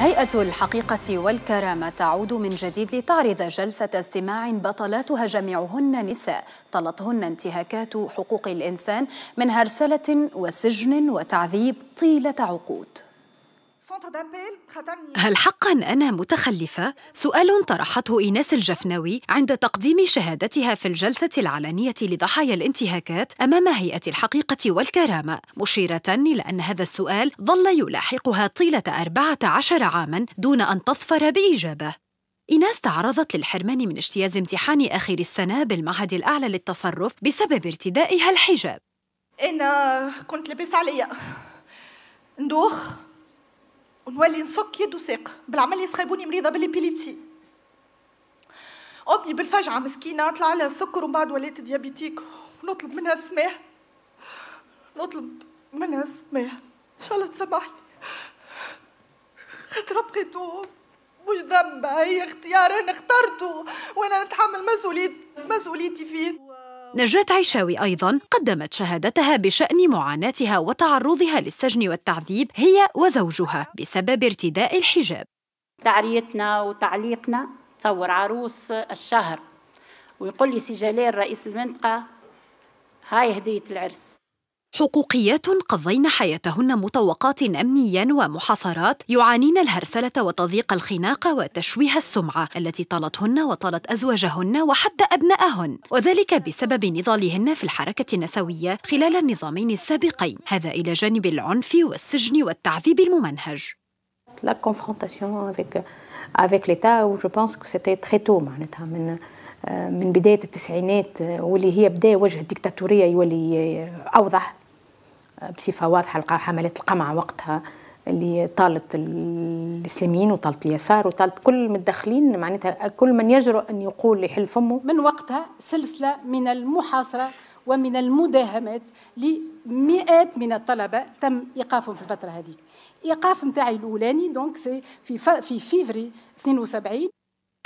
هيئة الحقيقة والكرامة تعود من جديد لتعرض جلسة استماع بطلاتها جميعهن نساء طلتهن انتهاكات حقوق الإنسان من هرسلة وسجن وتعذيب طيلة عقود هل حقا أنا متخلفة؟ سؤال طرحته إيناس الجفناوي عند تقديم شهادتها في الجلسة العلنية لضحايا الانتهاكات أمام هيئة الحقيقة والكرامة مشيرة إلى أن هذا السؤال ظل يلاحقها طيلة 14 عاما دون أن تظفر بإجابة إيناس تعرضت للحرمان من اجتياز امتحان آخر السنة بالمعهد الأعلى للتصرف بسبب ارتدائها الحجاب أنا كنت لبس عليا ندوخ نولي نسك يد وساق بالعمل يسخيبوني مريضه بالابيليبسي امي بالفجعه مسكينه طلع لها السكر ومن بعد وليت ديابيتيك ونطلب منها السماح نطلب منها السماح ان شاء الله تسامحني خاطر بقيتو مش ذنبها هي اختيار انا اخترته وانا نتحمل مسؤوليتي فيه نجاة عيشاوي أيضا قدمت شهادتها بشأن معاناتها وتعرضها للسجن والتعذيب هي وزوجها بسبب ارتداء الحجاب تعريتنا وتعليقنا تصور عروس الشهر ويقول لي سجلال رئيس المنطقة هاي هدية العرس حقوقيات قضين حياتهن مطوقات أمنيا ومحاصرات يعانين الهرسلة وتضييق الخناق وتشويه السمعة التي طالتهن وطالت أزواجهن وحتى أبنائهن وذلك بسبب نضالهن في الحركة النسوية خلال النظامين السابقين هذا إلى جانب العنف والسجن والتعذيب الممنهج la confrontation avec, avec l'État où je pense que c'était très tôt معناتها من من بداية التسعينات واللي هي بداية وجه الديكتاتورية يولي أوضح بصفه واضحه لقى حملات القمع وقتها اللي طالت الاسلاميين وطالت اليسار وطالت كل المتدخلين معناتها كل من يجرؤ ان يقول يحل فمه من وقتها سلسله من المحاصره ومن المداهمات لمئات من الطلبه تم ايقافهم في الفتره هذيك ايقاف نتاعي الاولاني دونك سي في في فيفري 72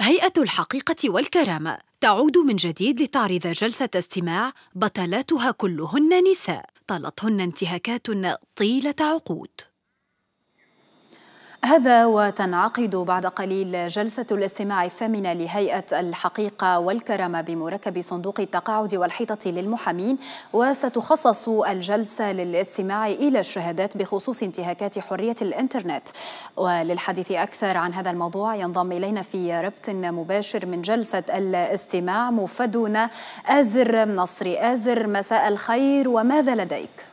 هيئة الحقيقة والكرامة تعود من جديد لتعرض جلسة استماع بطلاتها كلهن نساء طالتهن انتهاكات طيلة عقود هذا وتنعقد بعد قليل جلسة الاستماع الثامنة لهيئة الحقيقة والكرامة بمركب صندوق التقاعد والحيطة للمحامين وستخصص الجلسة للاستماع إلى الشهادات بخصوص انتهاكات حرية الإنترنت وللحديث أكثر عن هذا الموضوع ينضم إلينا في ربط مباشر من جلسة الاستماع مفدون آزر نصري آزر مساء الخير وماذا لديك؟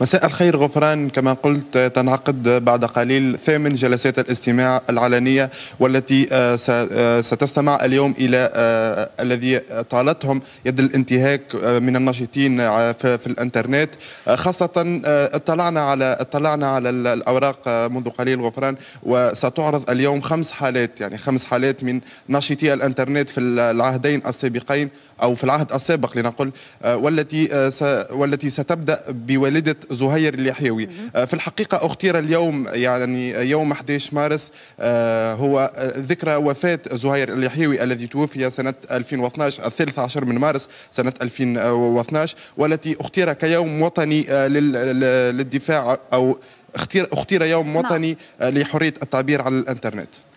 مساء الخير غفران كما قلت تنعقد بعد قليل ثامن جلسات الاستماع العلنية والتي آه، آه، ستستمع اليوم إلى آه، الذي طالتهم يد الانتهاك من الناشطين في الانترنت خاصة اطلعنا على اطلعنا على الأوراق منذ قليل غفران وستعرض اليوم خمس حالات يعني خمس حالات من ناشطي الانترنت في العهدين السابقين أو في العهد السابق لنقل والتي والتي ستبدأ بوالدة زهير اليحيوي آه، في الحقيقة اختير اليوم يعني يوم 11 مارس آه، هو آه، ذكرى وفاة زهير اليحيوي الذي توفي سنة 2012 الثالث عشر من مارس سنة 2012 والتي اختير كيوم وطني للدفاع أو اختير, اختير يوم نعم. وطني لحرية التعبير على الانترنت